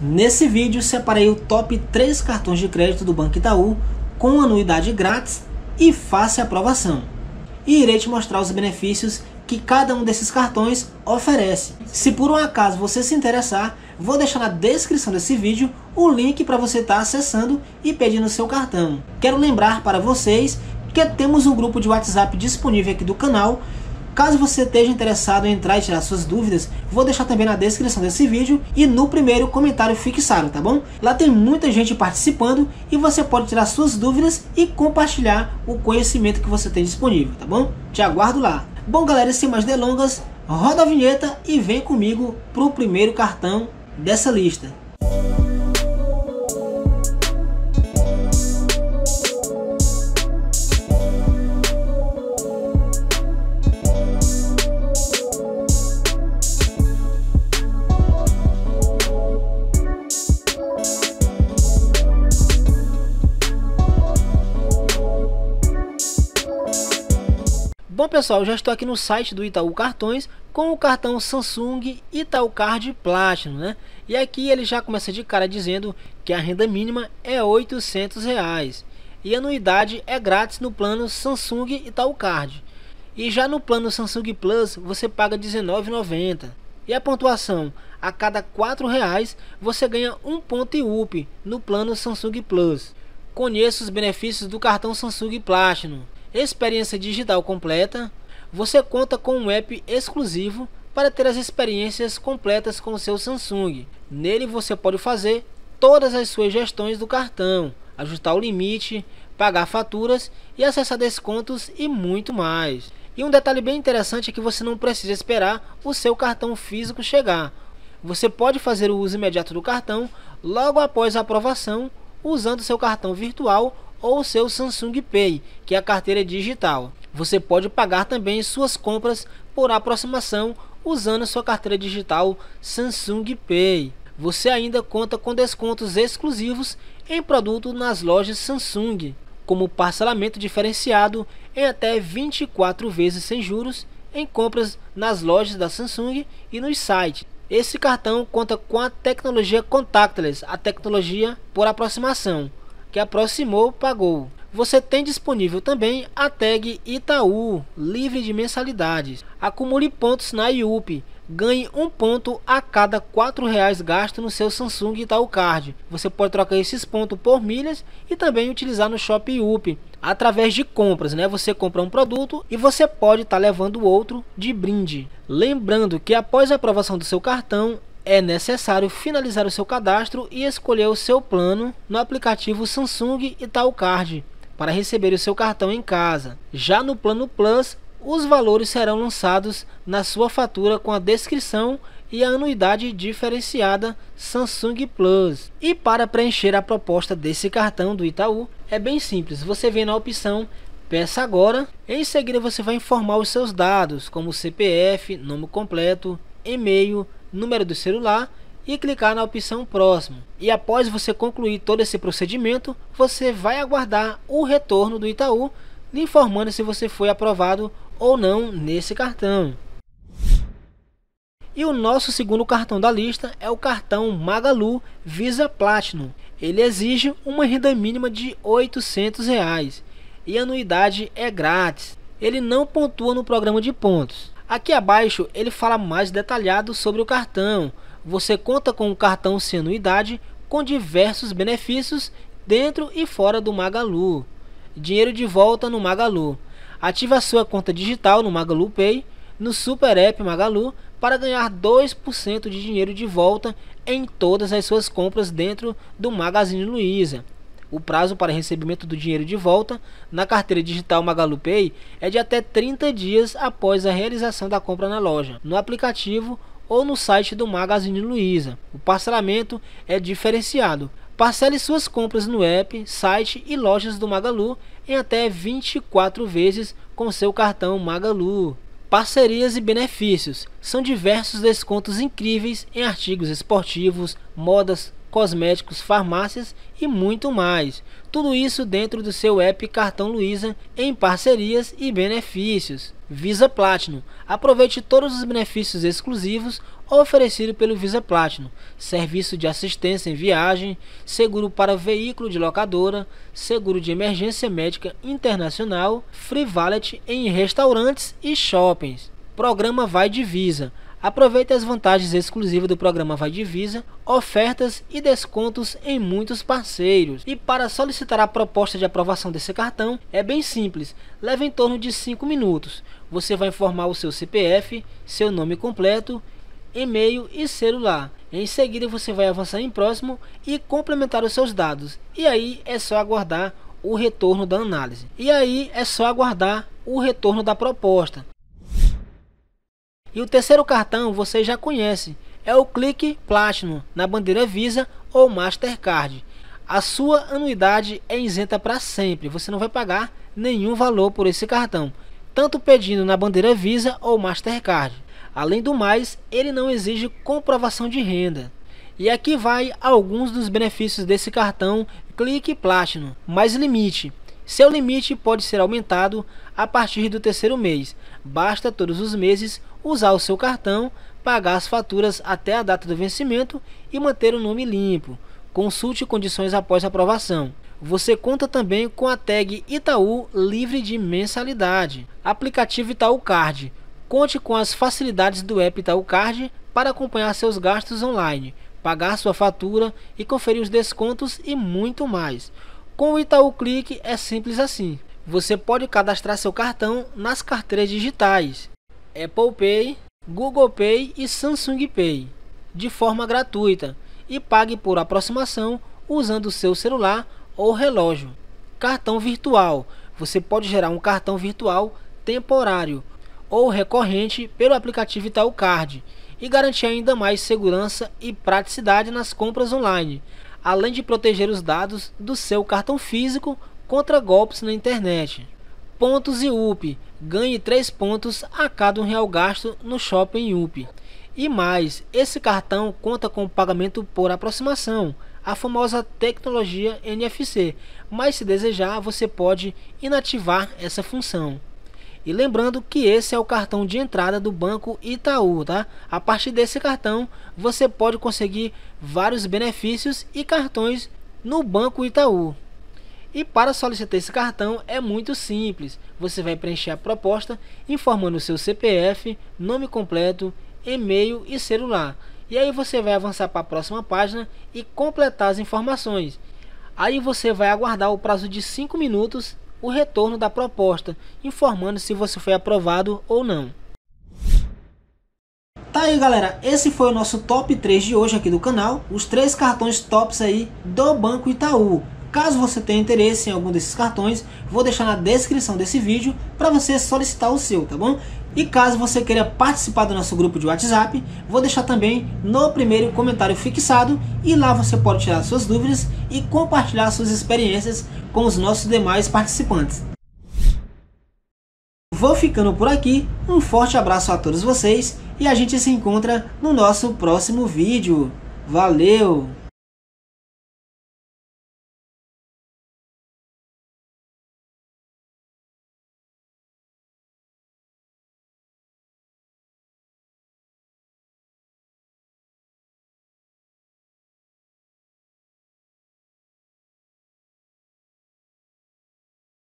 Nesse vídeo separei o top 3 cartões de crédito do Banco Itaú com anuidade grátis e fácil aprovação. E irei te mostrar os benefícios que cada um desses cartões oferece. Se por um acaso você se interessar, vou deixar na descrição desse vídeo o link para você estar tá acessando e pedindo seu cartão. Quero lembrar para vocês que temos um grupo de WhatsApp disponível aqui do canal Caso você esteja interessado em entrar e tirar suas dúvidas, vou deixar também na descrição desse vídeo e no primeiro comentário fixado, tá bom? Lá tem muita gente participando e você pode tirar suas dúvidas e compartilhar o conhecimento que você tem disponível, tá bom? Te aguardo lá. Bom, galera, sem mais delongas, roda a vinheta e vem comigo pro primeiro cartão dessa lista. Bom pessoal, já estou aqui no site do Itaú Cartões com o cartão Samsung Itaú Card Platinum, né? E aqui ele já começa de cara dizendo que a renda mínima é R$ 800 reais, e a anuidade é grátis no plano Samsung Itaú Card. E já no plano Samsung Plus você paga R$ 19,90. E a pontuação, a cada R$ reais você ganha um ponto IUP no plano Samsung Plus. Conheça os benefícios do cartão Samsung Platinum experiência digital completa, você conta com um app exclusivo para ter as experiências completas com o seu Samsung. Nele você pode fazer todas as suas gestões do cartão, ajustar o limite, pagar faturas e acessar descontos e muito mais. E um detalhe bem interessante é que você não precisa esperar o seu cartão físico chegar. Você pode fazer o uso imediato do cartão logo após a aprovação usando seu cartão virtual ou seu Samsung Pay, que é a carteira digital. Você pode pagar também suas compras por aproximação usando sua carteira digital Samsung Pay. Você ainda conta com descontos exclusivos em produto nas lojas Samsung, como parcelamento diferenciado em até 24 vezes sem juros em compras nas lojas da Samsung e nos sites. Esse cartão conta com a tecnologia contactless, a tecnologia por aproximação, que aproximou pagou. Você tem disponível também a tag Itaú, livre de mensalidades. Acumule pontos na IUP. Ganhe um ponto a cada R$ 4,00 gasto no seu Samsung Itaú Card. Você pode trocar esses pontos por milhas e também utilizar no Shop Up através de compras, né? Você compra um produto e você pode estar tá levando outro de brinde. Lembrando que após a aprovação do seu cartão, é necessário finalizar o seu cadastro e escolher o seu plano no aplicativo Samsung Itaú Card para receber o seu cartão em casa. Já no plano Plus, os valores serão lançados na sua fatura com a descrição e a anuidade diferenciada Samsung Plus. E para preencher a proposta desse cartão do Itaú, é bem simples. Você vem na opção Peça agora. Em seguida você vai informar os seus dados, como CPF, nome completo, e-mail, número do celular e clicar na opção próximo. E após você concluir todo esse procedimento, você vai aguardar o retorno do Itaú, lhe informando se você foi aprovado ou não nesse cartão. E o nosso segundo cartão da lista é o cartão Magalu Visa Platinum. Ele exige uma renda mínima de R$ 800 reais, e a anuidade é grátis. Ele não pontua no programa de pontos. Aqui abaixo ele fala mais detalhado sobre o cartão. Você conta com o cartão sem anuidade com diversos benefícios dentro e fora do Magalu. Dinheiro de volta no Magalu. Ative a sua conta digital no Magalu Pay, no Super App Magalu, para ganhar 2% de dinheiro de volta em todas as suas compras dentro do Magazine Luiza. O prazo para recebimento do dinheiro de volta na carteira digital Magalu Pay é de até 30 dias após a realização da compra na loja, no aplicativo ou no site do Magazine Luiza. O parcelamento é diferenciado. Parcele suas compras no app, site e lojas do Magalu em até 24 vezes com seu cartão Magalu. Parcerias e benefícios são diversos descontos incríveis em artigos esportivos, modas, cosméticos, farmácias e muito mais. Tudo isso dentro do seu app Cartão Luiza em parcerias e benefícios. Visa Platinum. Aproveite todos os benefícios exclusivos oferecidos pelo Visa Platinum. Serviço de assistência em viagem, seguro para veículo de locadora, seguro de emergência médica internacional, free wallet em restaurantes e shoppings. Programa Vai de Visa Aproveite as vantagens exclusivas do programa Vai Divisa, ofertas e descontos em muitos parceiros. E para solicitar a proposta de aprovação desse cartão, é bem simples, leva em torno de 5 minutos. Você vai informar o seu CPF, seu nome completo, e-mail e celular. Em seguida você vai avançar em próximo e complementar os seus dados. E aí é só aguardar o retorno da análise. E aí é só aguardar o retorno da proposta. E o terceiro cartão você já conhece, é o Clique Platinum na bandeira Visa ou Mastercard. A sua anuidade é isenta para sempre, você não vai pagar nenhum valor por esse cartão, tanto pedindo na bandeira Visa ou Mastercard. Além do mais, ele não exige comprovação de renda. E aqui vai alguns dos benefícios desse cartão Clique Platinum, mais limite. Seu limite pode ser aumentado a partir do terceiro mês. Basta todos os meses usar o seu cartão, pagar as faturas até a data do vencimento e manter o nome limpo. Consulte condições após aprovação. Você conta também com a tag Itaú livre de mensalidade. Aplicativo Itaú Card. Conte com as facilidades do app Itaú Card para acompanhar seus gastos online, pagar sua fatura e conferir os descontos e muito mais. Com o Itaú Clique é simples assim. Você pode cadastrar seu cartão nas carteiras digitais Apple Pay, Google Pay e Samsung Pay de forma gratuita e pague por aproximação usando seu celular ou relógio. Cartão virtual. Você pode gerar um cartão virtual temporário ou recorrente pelo aplicativo Itaú Card e garantir ainda mais segurança e praticidade nas compras online, além de proteger os dados do seu cartão físico contra golpes na internet. Pontos e UP. Ganhe 3 pontos a cada um real gasto no shopping UP. E mais, esse cartão conta com pagamento por aproximação, a famosa tecnologia NFC, mas se desejar você pode inativar essa função. E lembrando que esse é o cartão de entrada do Banco Itaú, tá? A partir desse cartão você pode conseguir vários benefícios e cartões no Banco Itaú. E para solicitar esse cartão é muito simples. Você vai preencher a proposta informando o seu CPF, nome completo, e-mail e celular. E aí você vai avançar para a próxima página e completar as informações. Aí você vai aguardar o prazo de 5 minutos o retorno da proposta, informando se você foi aprovado ou não. Tá aí galera, esse foi o nosso top 3 de hoje aqui do canal, os três cartões tops aí do Banco Itaú. Caso você tenha interesse em algum desses cartões, vou deixar na descrição desse vídeo para você solicitar o seu, tá bom? E caso você queira participar do nosso grupo de WhatsApp, vou deixar também no primeiro comentário fixado e lá você pode tirar suas dúvidas e compartilhar suas experiências com os nossos demais participantes. Vou ficando por aqui, um forte abraço a todos vocês e a gente se encontra no nosso próximo vídeo. Valeu!